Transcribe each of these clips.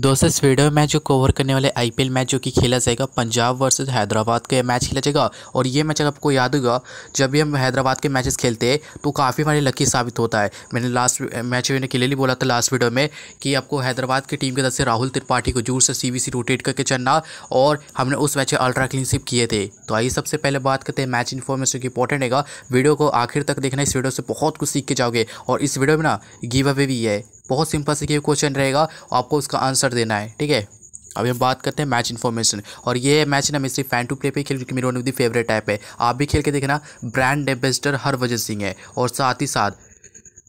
दोस्तों इस वीडियो में मैं जो कवर करने वाले आईपीएल मैच जो कि खेला जाएगा पंजाब वर्सेस हैदराबाद का मैच खेला जाएगा और ये मैच अगर आपको याद होगा जब भी हम हैदराबाद के मैचेस खेलते हैं तो काफ़ी हमारे लकी साबित होता है मैंने लास्ट मैच में क्लियरली बोला था लास्ट वीडियो में कि आपको हैदराबाद की टीम के तरफ से राहुल त्रिपाठी को जोर से सी रोटेट करके चलना और हमने उस मैच में अल्ट्रा क्लिनशिप किए थे तो आइए सबसे पहले बात करते हैं मैच इन्फॉर्मेशन की इंपॉर्टेंट है वीडियो को आखिर तक देखना इस वीडियो से बहुत कुछ सीख के जाओगे और इस वीडियो में ना गिव अवे भी है बहुत सिंपल से क्वेश्चन रहेगा आपको उसका आंसर देना है ठीक है अभी हम बात करते हैं मैच इन्फॉर्मेशन और ये मैच ना मैं सिर्फ फैन टू प्ले पे खेल क्योंकि मेरे one of the favourite app है आप भी खेल के देखना ब्रांड एम्बेसडर हरभजन सिंह है और साथ ही साथ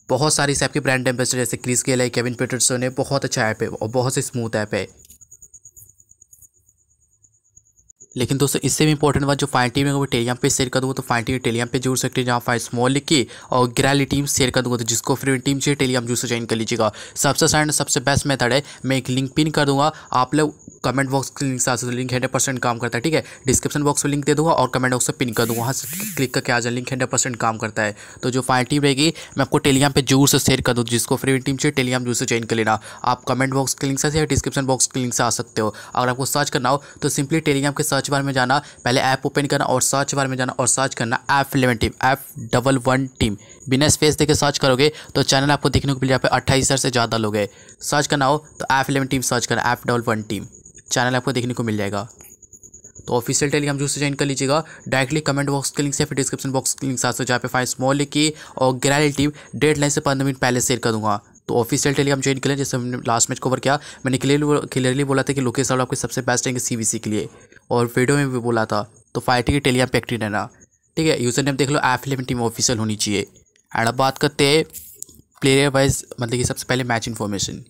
बहुत सारी इस ऐप के ब्रांड एम्बेसडर जैसे क्रिस गेल है केविन पीटरसन है बहुत अच्छा ऐप है और बहुत ही स्मूथ ऐप है लेकिन दोस्तों इससे भी इंपॉर्टेंट बात जो फाइन टीम है वो टेलीग्राम पे शेयर कर दूँगा तो फाइन टीम टेलीग्राम पे जुड़ सकते हैं जहाँ फाइव स्मॉल लिख के और ग्रैली टीम शेयर कर दूँगा तो जिसको फ्री टीम चाहिए टेलीग्राम जूस से ज्वाइन कर लीजिएगा सबसे साइड सबसे बेस्ट मेथड है मैं एक लिंक पिन कर दूँगा आप लोग कमेंट बॉक्स के लिंक से आ सकते लिंक हंड्रेड परसेंट काम करता है ठीक है डिस्क्रिप्शन बॉक्स में लिंक दे दूँगा और कमेंट बॉक्स से पिन कर दूंगा वहाँ से क्लिक करके आ जाए लिंक हंड्रेड परसेंट काम करता है तो जो फाइन टीम रहेगी मैं आपको टेलीग्राम पर जोर से शेयर कर दूँ जिसको फ्री टीम चाहिए टेलीग्राम जोर से ज्वाइन कर लेना आप कमेंट बॉक्स के लिंक से या डिस्क्रिप्शन बॉक्स के लिंक से आ सकते हो अगर आपको सर्च करना हो तो सिंपली टेलीग्राम के सर्च बार में जाना पहले ऐप ओपन करना और सर्च बार में जाना और सर्च करना F eleven team F double one team बिना स्पेस देकर सर्च करोगे तो चैनल आपको देखने को मिल जाए अट्ठाईस हज़ार से ज़्यादा लोग हैं सर्च करना हो तो एफ़ इलेवन टीम सर्च करना F double one team channel आपको देखने को मिल जाएगा तो ऑफिशियल टेलीग्राम जो से ज्वाइन कर लीजिएगा डायरेक्टली कमेंट बॉक्स के लिंक से फिर डिस्क्रिप्शन बॉक्स के लिंक साथ जहाँ पे फाइन स्मॉल की और ग्रेलिटिव डेड लाइन से पंद्रह मिनट पहले शेयर कर दूँगा तो ऑफिशियल टेलीग्राम ज्वाइन कर लें जैसे हमने लास्ट मैच कवर किया मैंने क्लियरली क्लियरली बोला था कि लोकेश राहुल आपके सबसे बेस्ट रहेंगे सी के लिए और वीडियो में भी बोला था तो फाइटिंग टेलीग्राम पर एक्टिव रहना ठीक है यूज़र नेम देख लो एफ इलेवन टीम ऑफिशियल होनी चाहिए एंड अब बात करते हैं प्लेयर वाइज मतलब कि सबसे पहले मैच इन्फॉर्मेशन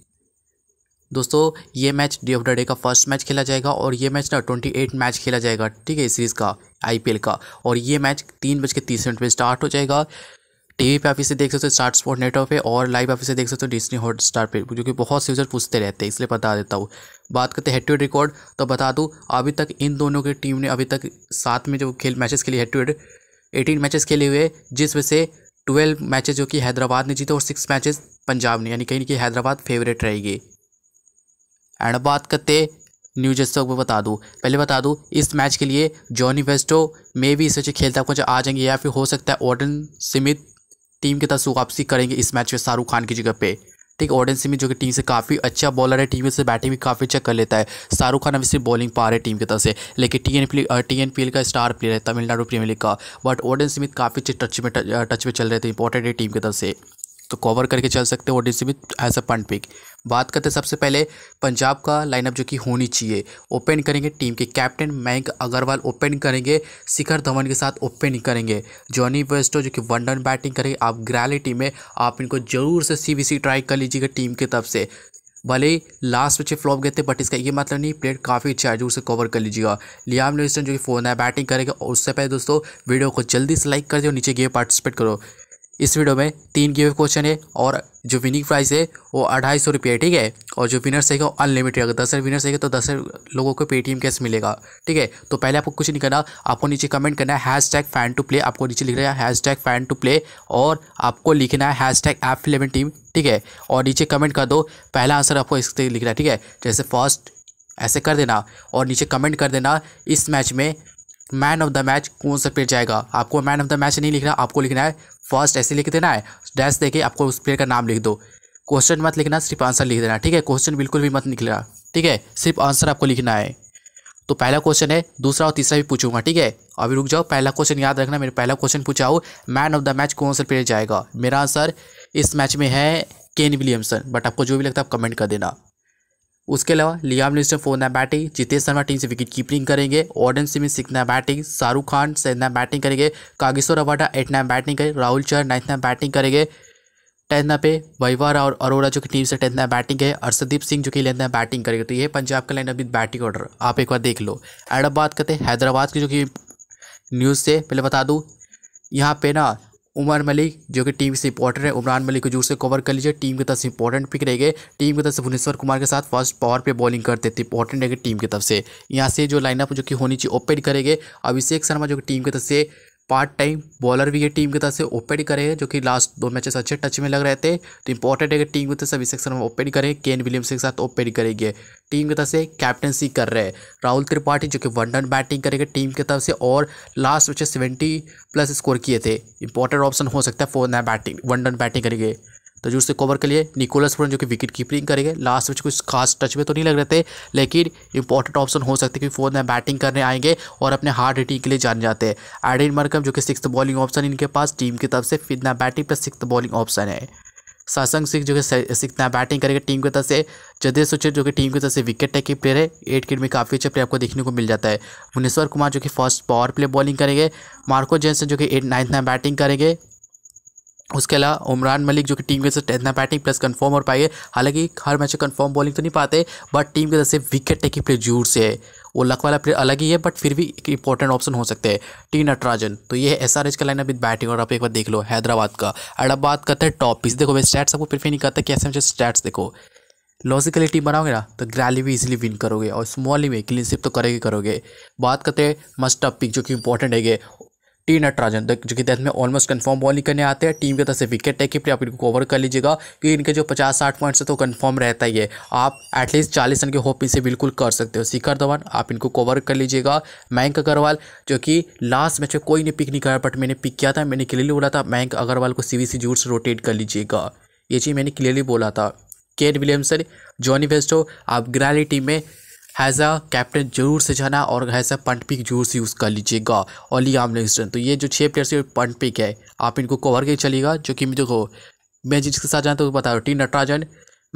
दोस्तों ये match day of the day का फर्स्ट मैच खेला जाएगा और ये मैच ना ट्वेंटी एट मैच खेला जाएगा ठीक है इस सीरीज़ का आईपीएल का और ये मैच तीन बज के तीस मिनट पर स्टार्ट हो जाएगा टीवी पे आप इसे देख सकते हो स्टार्ट स्पोर्ट नेटवर्क पे और लाइव आप इसे देख सकते हो डिस्नी हॉट स्टार पे जो कि बहुत से यूज़र पूछते रहते हैं इसलिए बता देता हूँ बात करते हैं हेड टू एड रिकॉर्ड तो बता दूँ अभी तक इन दोनों की टीम ने अभी तक साथ में जो खेल मैचेस खेली head to head eighteen matches खेले हुए जिसमें से ट्वेल्व मैचेस जो कि हैदराबाद ने जीते और सिक्स मैचेस पंजाब ने यानी कहीं कि हैदराबाद फेवरेट रहेगी एंड बात करते न्यूज स्टॉक में बता दूँ पहले बता दूँ इस मैच के लिए जॉनी वेस्टो मे भी इस अच्छे खेलता कुछ आ जाएंगे या फिर हो सकता है ऑर्डन सिमित टीम के तरफ वापसी करेंगे इस मैच में शाहरुख खान की जगह पे ठीक ऑर्डन सिमित जो कि टीम से काफ़ी अच्छा बॉलर है टीम से बैटिंग भी काफ़ी अच्छा कर लेता है शाहरुख खान अभी सिर्फ बॉलिंग पा रहे टीम की तरफ से लेकिन T N P T N P L का स्टार प्लेयर है तमिलनाडु प्रीमियर लीग का बट ऑर्डन सिमित काफ़ी अच्छे टच में टच में चल रहे थे इंपॉर्टेंट है टीम की तरफ से तो कवर करके चल सकते हैं ओडीसी में एज अ पंट पिक बात करते हैं सबसे पहले पंजाब का लाइनअप जो कि होनी चाहिए ओपन करेंगे टीम के कैप्टन मयंक अग्रवाल ओपन करेंगे शिखर धवन के साथ ओपन करेंगे जॉनी वेस्टो जो कि वन डन बैटिंग करेंगे आप ग्रैली टीम में आप इनको ज़रूर से सी ट्राई कर लीजिएगा टीम की तरफ से भले ही लास्ट में फ्लॉप गए थे बट इसका ये मतलब नहीं प्लेयर काफ़ी अच्छा है जो उसे कवर कर लीजिएगा लियाम लिस्टन जो कि फोन है बैटिंग करेगा और उससे पहले दोस्तों वीडियो को जल्दी से लाइक कर दो नीचे गेम पार्टिसिपेट करो इस वीडियो में तीन गिवे क्वेश्चन है और जो विनिंग प्राइस है वो अढ़ाई सौ रुपये है ठीक है और जो विनर्स है अनलिमिटेड अगर दस विनर्स है तो दस लोगों को पेटीएम कैश मिलेगा ठीक है तो पहले आपको कुछ नहीं करना आपको नीचे कमेंट करना है hashtag fan to play आपको नीचे लिख रहा है hashtag fan to play और आपको लिखना है hashtag F eleven team ठीक है और नीचे कमेंट कर दो पहला आंसर आपको इससे लिखना है ठीक है जैसे फर्स्ट ऐसे कर देना और नीचे कमेंट कर देना इस मैच में मैन ऑफ द मैच कौन सा प्लेयर जाएगा आपको मैन ऑफ द मैच नहीं लिखना आपको लिखना है फर्स्ट ऐसे लिख देना है डैश देके आपको उस प्लेयर का नाम लिख दो क्वेश्चन मत लिखना सिर्फ आंसर लिख देना ठीक है क्वेश्चन बिल्कुल भी मत निकलना ठीक है सिर्फ आंसर आपको लिखना है तो पहला क्वेश्चन है दूसरा और तीसरा भी पूछूंगा ठीक है अभी रुक जाओ पहला क्वेश्चन याद रखना मेरे पहला क्वेश्चन पूछा हो मैन ऑफ द मैच कौन सा प्लेयर जाएगा मेरा आंसर इस मैच में है केन विलियमसन बट आपको जो भी लगता है आप कमेंट कर देना उसके अलावा लियाम लिस्टर फोन है बैटिंग जितेश शर्मा टीम से विकेट कीपिंग करेंगे Odean Smith six nine batting Shahrukh Khan seven nine batting करेंगे कागेश्वर अवाडा एट नाइन बैटिंग करेंगे Rahul Chahar ninth nine batting करेंगे टेंथ पे वैवार और अरोड़ा जो कि टीम से टेंथ बैटिंग है अर्षदीप सिंह जो कि लेंथ बैटिंग करेंगे तो ये पंजाब का लाइन अभी बैटिंग ऑर्डर आप एक बार देख लो एंड अब बात करते हैं हैदराबाद की जो कि न्यूज़ से पहले बता दूँ यहाँ पे ना उमर मलिक जो कि टीम से इंपॉर्टेंट है उमरान मलिक को जोर से कवर कर लीजिए टीम की तरफ से इंपॉर्टेंट पिक रहेंगे टीम की तरफ से भुवनेश्वर कुमार के साथ फर्स्ट पावर पे बॉलिंग करते थे इंपॉर्टेंट रहेगी टीम की तरफ से यहाँ से जो लाइनअप जो कि होनी चाहिए ओपन करेंगे अभिषेक शर्मा जो कि टीम की तरफ से पार्ट टाइम बॉलर भी ये टीम की तरफ से ओपन करे जो कि लास्ट दो मैचेस अच्छे टच में लग रहे थे तो इंपॉर्टेंट है कि टीम की तरफ से सेक्शन में ओपन करें केन विलियम्स के साथ ओपन करेंगे टीम की तरफ से कैप्टनसी कर रहे हैं राहुल त्रिपाठी जो कि वन डन बैटिंग करेंगे टीम की तरफ से और last matches seventy plus score किए थे इंपॉर्टेंट ऑप्शन हो सकता है four batting one down batting करेंगे तो जो उससे कवर के लिए निकोलस फ्रन जो कि विकेट कीपिंग करेंगे लास्ट में कुछ खास टच में तो नहीं लग रहे थे लेकिन इंपॉर्टेंट ऑप्शन हो सकते कि फोर्थ में बैटिंग करने आएंगे और अपने हार्ड हिटिंग के लिए जान जाते हैं एडिन मरकम जो कि सिक्स बॉलिंग ऑप्शन इनके पास टीम की तरफ से fifth batting plus six bowling option है सासंग सिंह जो कि सिक्स बैटिंग करेंगे टीम की तरफ से जदेश सुचिर जो कि टीम की तरफ से विकेट की प्लेयर है एट किट में काफ़ी अच्छे प्लेयर आपको देखने को मिल जाता है भुवनेश्वर कुमार जो कि फर्स्ट पावर प्ले बॉलिंग करेंगे मार्को जेंसन जो कि एट नाइन्थ नाइन बैटिंग करेंगे उसके अलावा उमरान मलिक जो कि टीम के साथ इतना बैटिंग प्लस कंफर्म हो है हालांकि हर मैच में कंफर्म बॉलिंग तो नहीं पाते बट टीम के जैसे से विकेट टेकिंग प्लेयर जूर से है वो लक वाला प्लेयर अलग ही है बट फिर भी एक इंपॉर्टेंट ऑप्शन हो सकते हैं टी नटराजन तो ये एस आर एच का लाइनअप विद बैटिंग और आप एक बार देख लो हैदराबाद का अडा अब बात करते हैं टॉप पिच देखो वे स्टैट्स आपको प्रीफर नहीं करता कैसे मुझे स्टैट्स देखो लॉजिकली टीम बनाओगे ना तो ग्रैली भी इजीली विन करोगे और स्मॉली में क्लीन सिप तो करेगी करोगे बात करते हैं मस्ट अप पिक जो कि इंपॉर्टेंट है टी नटराजन तो जो कि डेथ में ऑलमोस्ट कंफर्म बॉलिंग करने आते हैं टीम की तरफ से विकेट टेकिंग आप इनको कवर कर लीजिएगा क्योंकि इनके जो पचास साठ पॉइंट्स है तो कन्फर्म रहता ही है आप एटलीस्ट चालीस रन के होप इसे बिल्कुल कर सकते हो शिखर धवन आप इनको कवर कर लीजिएगा मयंक अग्रवाल जो कि लास्ट मैच में कोई ने पिक नहीं करा बट मैंने पिक किया था मैंने क्लियरली बोला था मयंक अग्रवाल को सी सी जूट से रोटेट कर लीजिएगा ये चीज़ मैंने क्लियरली बोला था केन विलियमसन जॉनी बेस्टो आप ग्रैली टीम में हैज़ अ कैप्टन जरूर से जाना और हैजा पंट पिक जरूर से यूज़ कर लीजिएगा ओली आमलिंगस्टन तो ये जो छः प्लेयर से पंट पिक है आप इनको कवर के चलिएगा जो कि देखो मैं जिसके साथ जाना तो बता रहा हूँ T Natarajan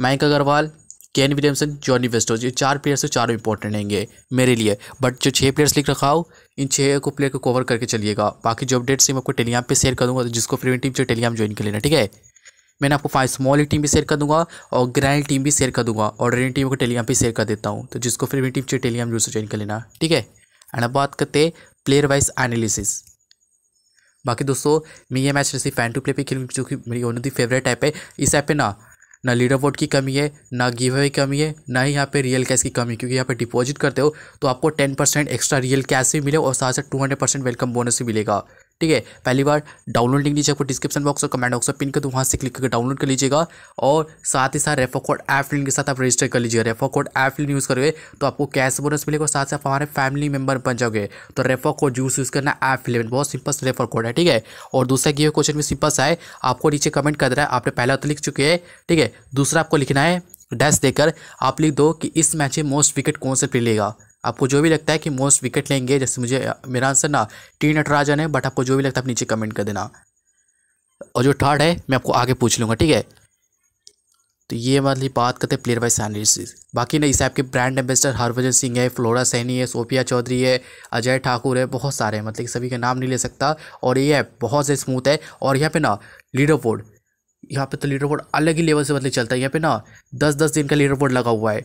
Mayank Agarwal Kane Williamson Jonny Bairstow ये चार प्लेयर्स से चारों इंपॉर्टेंट रहेंगे मेरे लिए बट जो छः प्लेयर्स लिख रखा हो इन छः को प्लेयर को कवर करके चलिएगा बाकी जो अपडेट्स मैं आपको टेलीग्राम पे शेयर करूँगा तो जिसको फ्री टीम जो टेलीग्राम ज्वाइन कर लेना ठीक है मैंने आपको फाइव स्मॉल टीम भी शेयर कर दूंगा और ग्रैंड टीम भी शेयर कर दूंगा और रेनी टीम को टेलीग्राम पे शेयर कर देता हूँ तो जिसको फिर मेरी टीम चाहिए टेलीग्राम जरूर से ज्वाइन कर लेना ठीक है एंड अब बात करते प्लेयर वाइज एनालिसिस बाकी दोस्तों मैं ये मैच सिर्फ फैन टू प्ले पर खेलूँगी जो कि मेरी ओन दी फेवरेट ऐप है इस ऐप पर ना ना लीडर बोर्ड की कमी है ना गिव अवे कमी है ना ही यहाँ पे रियल कैश की कमी है क्योंकि यहाँ पे डिपॉजिट करते हो तो आपको ten percent extra real cash भी मिले और साथ साथ two hundred percent welcome bonus भी मिलेगा ठीक है पहली बार डाउनलोड लिंक नीचे आपको डिस्क्रिप्शन बॉक्स और कमेंट बॉक्स में पिन कर तो वहाँ से क्लिक करके डाउनलोड कर लीजिएगा और साथ ही साथ रेफो कोड ऐप लिंक के साथ आप रजिस्टर कर लीजिएगा refer code app link use करोगे तो आपको कैश बोनस मिलेगा और साथ साथ हमारे फैमिली मेंबर बन जाओगे तो रेफो कोड यूज़ यूज़ करना ऐप इलेवन बहुत सिंपल रेफर कोड है ठीक है और दूसरा ये क्वेश्चन भी सिंपल सा है आपको नीचे कमेंट कर रहा है आपने पहला तो लिख चुके हैं ठीक है दूसरा आपको लिखना है डैश देकर आप लिख दो कि इस मैच में मोस्ट विकेट कौन से प्लेयर आपको जो भी लगता है कि मोस्ट विकेट लेंगे जैसे मुझे मेरा आंसर ना टी नटराजन है बट आपको जो भी लगता है आप नीचे कमेंट कर देना और जो थर्ड है मैं आपको आगे पूछ लूँगा ठीक है तो ये मतलब बात करते हैं प्लेयर वाइज एनालिसिस बाकी ना इस ऐप के ब्रांड एम्बेसडर हरभजन सिंह है फ्लोरा सैनी है सोफिया चौधरी है अजय ठाकुर है बहुत सारे हैं मतलब कि सभी का नाम नहीं ले सकता और ये ऐप बहुत से स्मूथ है और यहाँ पे ना लीडर बोर्ड यहाँ पे तो लीडर बोर्ड अलग ही लेवल से मतलब चलता है यहाँ पे ना दस दस दिन का लीडर बोर्ड लगा हुआ है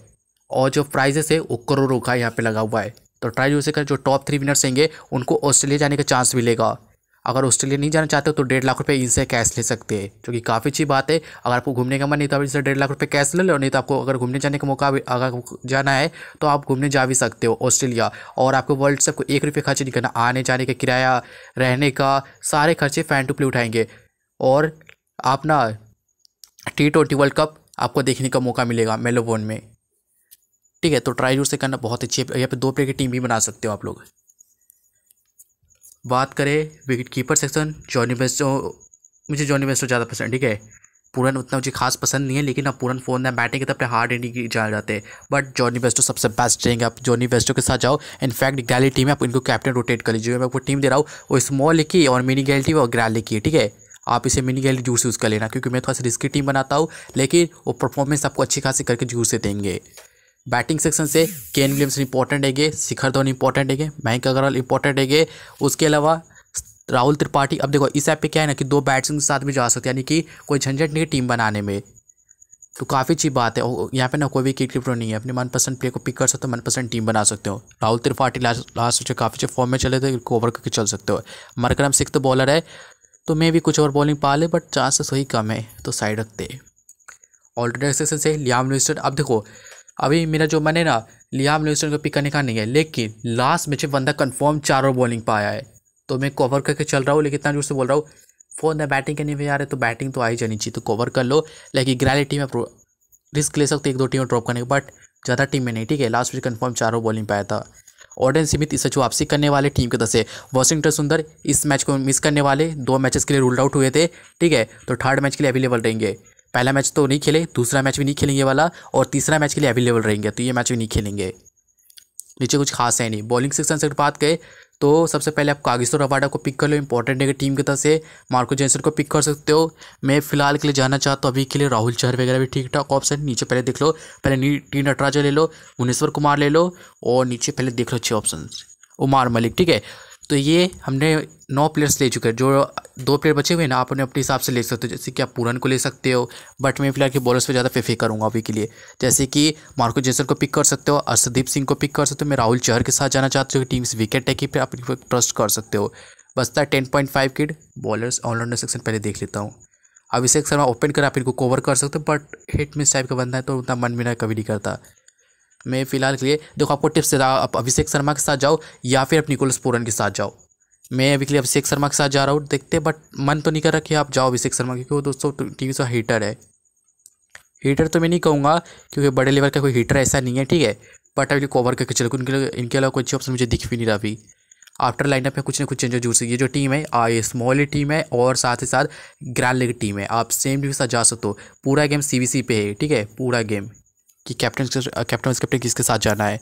और जो प्राइजेस है वो करोड़ों का यहाँ पे लगा हुआ है तो ट्राई यूसे का जो टॉप थ्री विनर्स होंगे उनको ऑस्ट्रेलिया जाने का चांस मिलेगा अगर ऑस्ट्रेलिया नहीं जाना चाहते हो तो डेढ़ लाख रुपये इनसे कैश ले सकते हैं जो कि काफ़ी अच्छी बात है अगर आपको घूमने का मन नहीं तो आप इनसे डेढ़ लाख रुपये कैश ले लो नहीं तो आपको अगर घूमने जाने का मौका अगर जाना है तो आप घूमने जा भी सकते हो ऑस्ट्रेलिया और आपको वर्ल्ड से आपको एक रुपये खर्च नहीं करना आने जाने का किराया रहने का सारे खर्चे फैन टू प्ले उठाएंगे और आप ना टी ट्वेंटी वर्ल्ड कप आपको देखने का मौका मिलेगा मेलोबोर्न में ठीक है तो ट्राई जरूर से करना बहुत अच्छी है यहाँ पे दो प्लेयर की टीम भी बना सकते हो आप लोग बात करें wicket keeper section Jonny Bairstow मुझे जॉनी बेस्टो ज़्यादा पसंद ठीक है पूरन उतना मुझे खास पसंद नहीं है लेकिन अब पूरन फोन ना बैटिंग के तो अपने हार्ड इंडिंग जान जाते हैं बट जॉनी बेस्टो सबसे बेस्ट रहेंगे आप जॉनी बेस्टो के साथ जाओ इनफैक्ट गैली टीम है आप इनको कैप्टन रोटेट कर लीजिए मैं आपको टीम दे रहा हूँ वो स्मॉल की और मिनी गैली टीम और ग्रैली की है ठीक है आप इसे मिनी गैली जूस यूज़ कर लेना क्योंकि मैं थोड़ा सा रिस्की टीम बनाता हूँ लेकिन वो परफॉर्मेंस आपको अच्छी खासी करके जूस से देंगे बैटिंग सेक्शन से केन विलियम्स इंपॉर्टेंट है शिखर धवन इंपॉर्टेंट है मयंक अग्रवाल इंपॉर्टेंट है उसके अलावा राहुल त्रिपाठी अब देखो इस ऐप पे क्या है ना कि दो बैट्समैन के साथ में जा सकते हैं यानी कि कोई झंझट नहीं टीम बनाने में तो काफ़ी अच्छी बात है यहाँ पे ना कोई भी क्रिकेट प्रो नहीं है अपने मनपसंद प्लेयर को पिक कर सकते हो मनपसंद टीम बना सकते हो राहुल त्रिपाठी लास्ट लास्ट काफ़ी अच्छे फॉर्म में चले थे ओवर करके चल सकते हो मरकरम सिक्स बॉलर तो है तो मे भी कुछ और बॉलिंग पा ले बट चांसेस वही कम है तो साइड रखते ऑल्टरनेट सेक्शन से लियाम लिस्टर अब देखो अभी मेरा जो मैंने ना लियाम लिविंगस्टन को पिक करने का नहीं है लेकिन लास्ट में बंदा कन्फर्म चारों बॉलिंग पर आया है तो मैं कवर करके चल रहा हूँ लेकिन इतना जोर से बोल रहा हूँ फोन है बैटिंग करने भी तो तो आ रहे तो बैटिंग तो आई जानी चाहिए तो कवर कर लो लेकिन ग्रैली टीम में रिस्क ले सकते एक दो टीम ड्रॉप करने के बट ज़्यादा टीम में नहीं ठीक है लास्ट में कन्फर्म चारों बॉलिंग पाया था ऑर्डन सीमित इस जो वापसी करने वाले टीम के दस है वॉशिंगटन सुंदर इस मैच को मिस करने वाले दो मैचेस के लिए रूल्ड आउट हुए थे ठीक है तो थर्ड मैच के लिए अवेलेबल रहेंगे पहला मैच तो नहीं खेले दूसरा मैच भी नहीं खेलेंगे वाला और तीसरा मैच के लिए अवेलेबल रहेंगे तो ये मैच भी नहीं खेलेंगे नीचे कुछ खास है नहीं बॉलिंग सेक्शन से बात करें तो सबसे पहले आप कागेश्वर रवाडा को पिक कर लो इंपॉर्टेंट है टीम की तरफ से मार्को जेंसन को पिक कर सकते हो मैं फिलहाल के लिए जाना चाहता हूँ अभी के लिए राहुल चहर वगैरह भी ठीक ठाक ऑप्शन नीचे पहले देख लो पहले नी टी नटराजा ले लो मुनेश्वर कुमार ले लो और नीचे पहले देख लो अच्छे ऑप्शन उमार मलिक ठीक है तो ये हमने नौ प्लेयर्स ले चुके हैं जो दो प्लेयर बचे हुए ना आप उन्हें अपने हिसाब से ले सकते हो जैसे कि आप पूरन को ले सकते हो बट मैं फिलहाल के बॉलर्स पे ज़्यादा फेफे करूँगा अभी के लिए जैसे कि मार्को जेसर को पिक कर सकते हो अर्षदीप सिंह को पिक कर सकते हो मैं राहुल चहर के साथ जाना चाहता हूँ कि टीम्स विकेट टेकी पे आप ट्रस्ट कर सकते हो बसता है टेन पॉइंट फाइव किड बॉलर्स ऑलराउंडर सेक्शन पहले देख लेता हूँ अभिषेक शर्मा ओपन कर आप इनको कवर कर सकते हो बट हिट मिस टाइप का बंदा है तो उतना मन भी ना कभी नहीं करता मैं फ़िलहाल के लिए देखो आपको टिप्स दे रहा आप अभिषेक शर्मा के साथ जाओ या फिर आप निकोलस पूरन के साथ जाओ मैं अभी के लिए अभिषेक शर्मा के साथ जा रहा हूँ देखते बट मन तो नहीं कर रहा कि आप जाओ अभिषेक शर्मा क्योंकि वो दोस्तों टी वी हीटर है हीटर तो मैं नहीं कहूँगा क्योंकि बड़े लेवल का कोई हीटर ऐसा नहीं है ठीक है बट अभी कोवर करके चलो उनके इनके अलावा कोई ऑप्शन मुझे दिख भी नहीं रहा अभी आफ्टर लाइनअप में कुछ ना कुछ चेंज जरूर से ये जो टीम है आई स्मॉल टीम है और साथ ही साथ ग्रैंड लीग टीम है आप सेम टीम के साथ जा सकते हो पूरा गेम सी पे है ठीक है पूरा गेम कि कैप्टन कैप्टन वाइस कैप्टन किसके साथ जाना है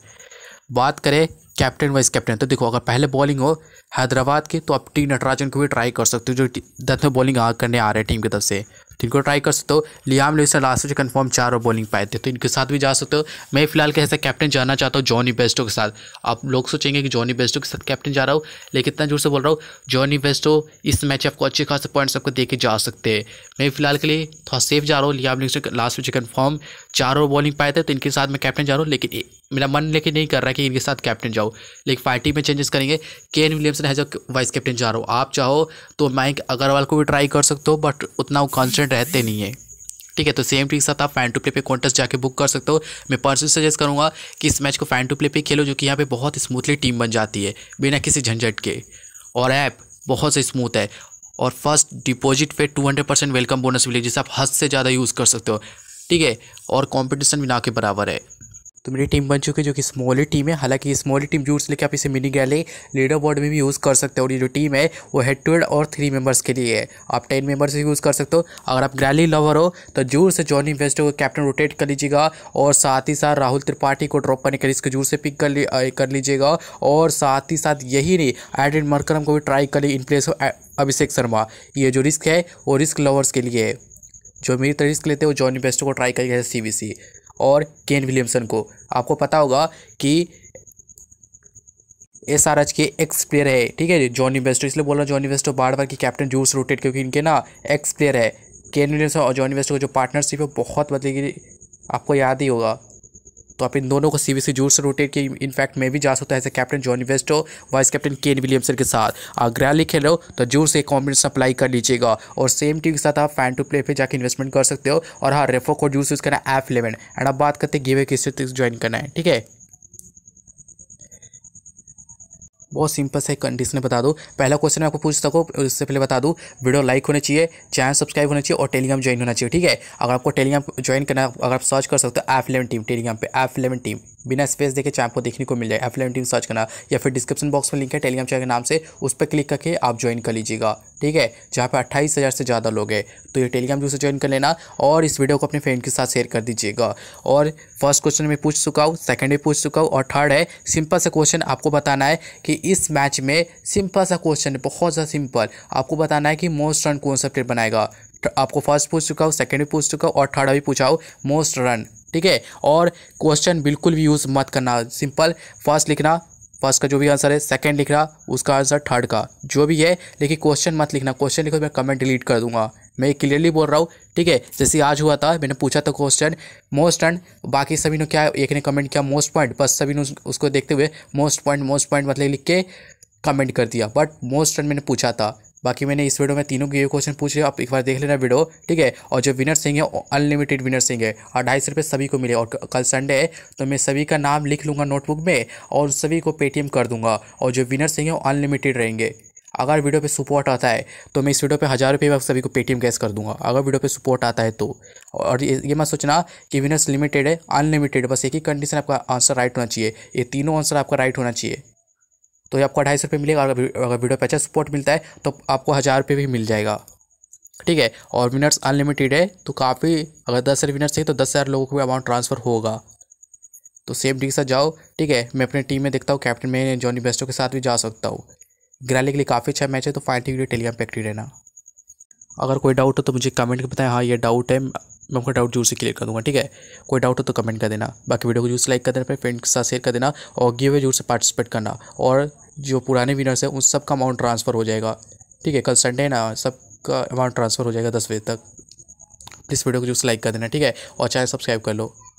बात करें कैप्टन वाइस कैप्टन तो देखो अगर पहले बॉलिंग हो हैदराबाद की तो आप टी नटराजन को भी ट्राई कर सकते हो जो दस में बॉलिंग आ, करने आ रहे हैं टीम की तरफ से तो इनको ट्राई कर सकते हो लियाम लुइस ने लास्ट में कन्फर्म चार ओवर बॉलिंग पाए थे तो इनके साथ भी जा सकते हो मैं फिलहाल कैसे कैप्टन जाना चाहता हूँ जॉनी बेस्टो के साथ आप लोग सोचेंगे कि जॉनी बेस्टो के साथ कैप्टन जा रहा हूँ लेकिन इतना जोर से बोल रहा हूँ जॉनी बेस्टो इस मैच आपको अच्छे खासे पॉइंट्स आपको दे के जा सकते हैं मैं फिलहाल के लिए थोड़ा सेफ जा रहा हूँ लियाम लुइस ने लास्ट में कन्फर्म चार ओवर बॉलिंग पाए थे तो इनके साथ मैं कैप्टन जा रहा हूँ लेकिन मेरा मन लेकिन नहीं कर रहा है कि इनके साथ कैप्टन जाओ लेकिन फाइटिंग में चेंजेस करेंगे के एन विलियमसन एज जो वाइस कैप्टन जा रहा हूँ आप चाहो तो माइक अग्रवाल को भी ट्राई कर सकते हो बट उतना वो कॉन्सेंट रहते नहीं है ठीक है तो सेम टीम के साथ आप फैन टू प्ले पे कॉन्टेस्ट जाके बुक कर सकते हो मैं पर्सनल सजेस्ट करूँगा कि इस मैच को फैन टू प्ले पे खेलो जो कि यहाँ पे बहुत स्मूथली टीम बन जाती है बिना किसी झंझट के और ऐप बहुत स्मूथ है और फर्स्ट डिपॉजिट पे हंड्रेड परसेंट वेलकम बोनस मिलेगी जिसे आप हद से ज़्यादा यूज़ कर सकते हो ठीक है और कॉम्पिटिशन भी ना के बराबर है तो मेरी टीम बन चुकी है जो कि स्मॉली टीम है हालांकि स्मॉली टीम यूज़ लेके आप इसे मिनी गैली लीडर बोर्ड में भी यूज़ कर सकते हो और ये जो टीम है वो हेड टू हेड और थ्री मेंबर्स के लिए है आप टेन मेंबर्स यूज़ कर सकते हो अगर आप गैली लवर हो तो जोर से जॉनी इन्वेस्टर को कैप्टन रोटेट कर लीजिएगा और साथ ही साथ राहुल त्रिपाठी को ड्रॉप करने के लिए इसको जोर से पिक कर ली कर लीजिएगा और साथ ही साथ यही नहीं एडेड मरकरम को भी ट्राई कर ली in place of Abhishek Sharma ये जो रिस्क है वो रिस्क लवर्स के लिए है जो मेरी तरीज के लेते हैं वो जॉनी बेस्टो को ट्राई करेगा सी बी सी और केन विलियमसन को आपको पता होगा कि एस आर एच के एक्स प्लेयर है ठीक है जॉनी बेस्टो इसलिए बोल रहा जॉनी बेस्टो बार बार की कैप्टन जूस रोटेट क्योंकि इनके ना एक्स प्लेयर है केन विलियमसन और जॉनी बेस्टो का जो पार्टनरशिप है बहुत बदलेगी आपको याद ही होगा तो आप इन दोनों को सी से जोर से रोटेट किया इनफैक्ट मैं भी जा सकता as a captain Jonny Bairstow vice captain Kane Williamson के साथ आप ग्रैली खेल रहे तो जोर से कॉम्बिनेशन अप्लाई कर लीजिएगा और सेम टीम के साथ आप फैन टू प्ले पे जाकर इन्वेस्टमेंट कर सकते हो और हाँ रेफो को जोर से यूज़ करना एफ इलेवन एंड अब बात करते हैं गेवे किस ज्वाइन करना है ठीक है बहुत सिंपल से कंडीशन बता दो पहला क्वेश्चन आपको पूछ सको उससे पहले बता दूँ वीडियो लाइक होना चाहिए चैनल सब्सक्राइब होना चाहिए और टेलीग्राम ज्वाइन होना चाहिए ठीक है अगर आपको टेलीग्राम ज्वाइन करना अगर आप सर्च कर सकते हो एफ इलेवन टीम टेलीग्राम पे एफ इलेवन टीम बिना स्पेस देखे चाहे आपको देखने को मिल जाए एफ टीम सर्च करना या फिर डिस्क्रिप्शन बॉक्स में लिंक है टेलीग्राम चैनल के नाम से उस पर क्लिक करके आप ज्वाइन कर लीजिएगा ठीक है जहाँ पर अट्ठाईस हज़ार से ज़्यादा लोग हैं तो ये टेलीग्राम जो से ज्वाइन कर लेना और इस वीडियो को अपने फ्रेंड के साथ शेयर कर दीजिएगा और फर्स्ट क्वेश्चन में पूछ चुका हूँ सेकेंड में पूछ चुका हूँ और थर्ड है सिंपल सा क्वेश्चन आपको बताना है कि इस मैच में सिंपल सा क्वेश्चन बहुत ज़्यादा सिंपल आपको बताना है कि मोस्ट रन कौन सा प्लेयर बनाएगा आपको फर्स्ट पूछ चुका हूँ सेकेंड भी पूछ चुका हूँ और थर्ड अभी पूछा हो मोस्ट रन ठीक है और क्वेश्चन बिल्कुल भी यूज़ मत करना सिंपल फर्स्ट लिखना फर्स्ट का जो भी आंसर है सेकंड लिख रहा उसका आंसर थर्ड का जो भी है लेकिन क्वेश्चन मत लिखना क्वेश्चन लिखो मैं कमेंट डिलीट कर दूंगा मैं क्लियरली बोल रहा हूँ ठीक है जैसे आज हुआ था मैंने पूछा था क्वेश्चन मोस्ट रन बाकी सभी ने क्या एक ने कमेंट किया मोस्ट पॉइंट बस सभी ने उसको देखते हुए मोस्ट पॉइंट मोस्ट पॉइंट मतलब लिख के कमेंट कर दिया बट मोस्ट रन मैंने पूछा था बाकी मैंने इस वीडियो में तीनों के क्वेश्चन पूछ लिया आप एक बार देख लेना वीडियो ठीक है और जो विनर सिंह है अनलिमिटेड विनर सिंह है और ढाई सौ रुपये सभी को मिले और कल संडे है तो मैं सभी का नाम लिख लूँगा नोटबुक में और सभी को पेटीएम कर दूंगा और जो विनर सिंह है अनलिमिटेड रहेंगे अगर वीडियो पे सपोर्ट आता है तो मैं इस वीडियो पे हज़ार रुपये सभी को पेटीएम कैश कर दूंगा अगर वीडियो पे सपोर्ट आता है तो और ये, ये सोचना कि विनर्स लिमिटेड है अनलिमिटेड बस एक ही कंडीशन आपका आंसर राइट होना चाहिए ये तीनों आंसर आपका राइट होना चाहिए तो ये आपको अढ़ाई सौ रुपये मिलेगा अगर वीडियो पे अच्छा सपोर्ट मिलता है तो आपको हज़ार रुपये भी मिल जाएगा ठीक है और विनर्स अनलिमिटेड है तो काफ़ी अगर दस हज़ार विनर्स है तो दस हज़ार लोगों को भी अमाउंट ट्रांसफ़र होगा तो सेम डी के साथ जाओ ठीक है मैं अपनी टीम में देखता हूँ कैप्टन में जॉनी बेस्टो के साथ भी जा सकता हूँ ग्रैली के लिए काफ़ी अच्छा मैच है तो फाइटिंग वीडियो टेलीग्राम पे एक्टिव रहना अगर कोई डाउट हो तो मुझे कमेंट कर बताएं हाँ ये डाउट है मैं आपका डाउट जरूर से क्लियर कर दूंगा ठीक है कोई डाउट हो तो कमेंट कर देना बाकी वीडियो को जरूर से लाइक कर देना अपने फ्रेंड के साथ शेयर कर देना और गिव जरूर से पार्टिसिपेट करना और जो पुराने विनर्स हैं उन सब का अमाउंट ट्रांसफ़र हो जाएगा ठीक है कल संडे ना सबका अमाउंट ट्रांसफ़र हो जाएगा दस बजे तक प्लीज़ वीडियो को जरूर से लाइक कर देना ठीक है और चैनल सब्सक्राइब कर लो